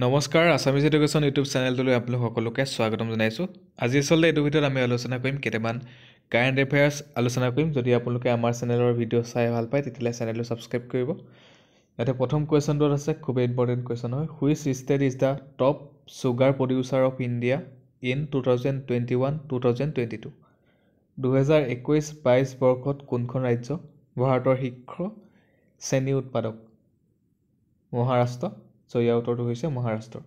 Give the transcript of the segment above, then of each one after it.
নমস্কাৰ Assamese education YouTube চেনেলটোলৈ আপোনালোক সকলোকে স্বাগতম জনাইছোঁ আজি আচলতে এইটো ভিডিঅ'ত আমি আলোচনা কৰিম কেইটামান কাৰেণ্ট এফেয়াৰ্ছ আলোচনা কৰিম যদি আপোনালোকে আমাৰ চেনেলৰ ভিডিঅ' চাই ভাল পায় তেতিয়াহ'লে চেনেলটো ছাবস্ক্ৰাইব কৰিব ইয়াতে প্ৰথম কুৱেশ্যনটোত আছে খুবেই ইম্পৰ্টেণ্ট কুৱেশ্যন হয় which state is the top sugar producer of India in two thousand twenty one two thousand twenty two দুহেজাৰ একৈছ বাইছ বৰ্ষত কোনখন ৰাজ্য ভাৰতৰ শীৰ্ষ চেনী উৎপাদক মহাৰাষ্ট্ৰ চ' ইয়াৰ উত্তৰটো হৈছে মহাৰাষ্ট্ৰ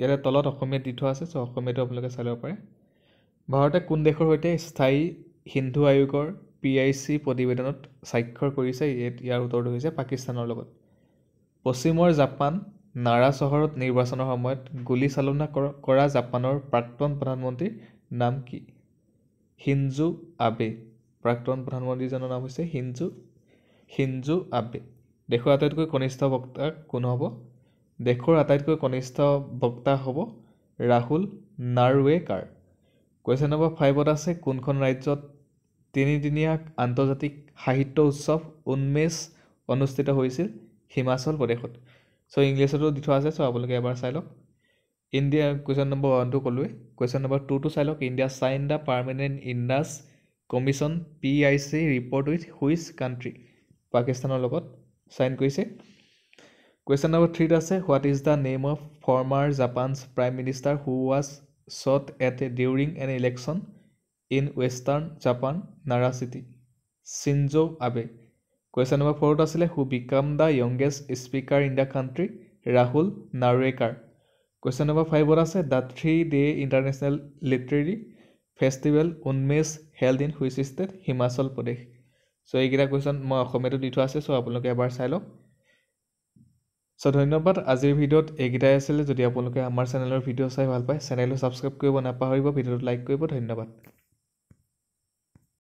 ইয়াতে তলত অসমীয়াত দি থোৱা আছে চ' অসমীয়াটো আপোনালোকে চাই ল'ব পাৰে ভাৰতে কোন দেশৰ সৈতে স্থায়ী হিন্দু আয়োগৰ পি আই চি প্ৰতিবেদনত স্বাক্ষৰ কৰিছে ইয়াৰ উত্তৰটো হৈছে পাকিস্তানৰ লগত পশ্চিমৰ জাপান নাৰা চহৰত নিৰ্বাচনৰ সময়ত গুলীচালনা কৰা জাপানৰ প্ৰাক্তন প্ৰধানমন্ত্ৰীৰ নাম কি হিনজু আবে প্ৰাক্তন প্ৰধানমন্ত্ৰীজনৰ নাম হৈছে হিনজু হিনজু আবে দেশৰ আটাইতকৈ কনিষ্ঠ বক্তা কোন হ'ব দেশৰ আটাইতকৈ কনিষ্ঠ বক্তা হ'ব ৰাহুল কাৰ কুৱেশ্যন নম্বৰ ফাইভত আছে কোনখন ৰাজ্যত তিনিদিনীয়া আন্তৰ্জাতিক সাহিত্য উৎসৱ উন্মেষ অনুষ্ঠিত হৈছিল হিমাচল প্ৰদেশত চ' ইংলিছতো দি থোৱা আছে চ' আপোনালোকে এবাৰ চাই লওক ইণ্ডিয়া কুৱেশ্যন নম্বৰ ওৱানটো ক'লোৱেই কুৱেশ্যন নম্বৰ টুটো চাই লওক India sign the permanent Indus commission P I C report with which country পাকিস্তানৰ লগত চাইন কৰিছে কুৱেশ্যন নম্বৰ থ্ৰীত আছে what is the name of former Japan's prime minister who was shot at during an election in western Japan Nara city Shinzo Abe question number ফ'ৰত আছিলে who became the youngest speaker in the country Rahul Narwekar question number ফাইভত আছে the three day international literary festival Unmesh held in which state Himachal Pradesh চ' এইকেইটা question মই অসমীয়াটো দি থোৱা আছে চ' আপোনালোকে এবাৰ চাই লওক চ' ধন্যবাদ আজিৰ ভিডিঅ'ত এইকেইটাই আছিলে যদি আপোনালোকে আমাৰ চেনেলৰ ভিডিঅ' চাই ভাল পায় চেনেলটো ছাবস্ক্ৰাইব কৰিব নাপাহৰিব ভিডিঅ'টো লাইক কৰিব ধন্যবাদ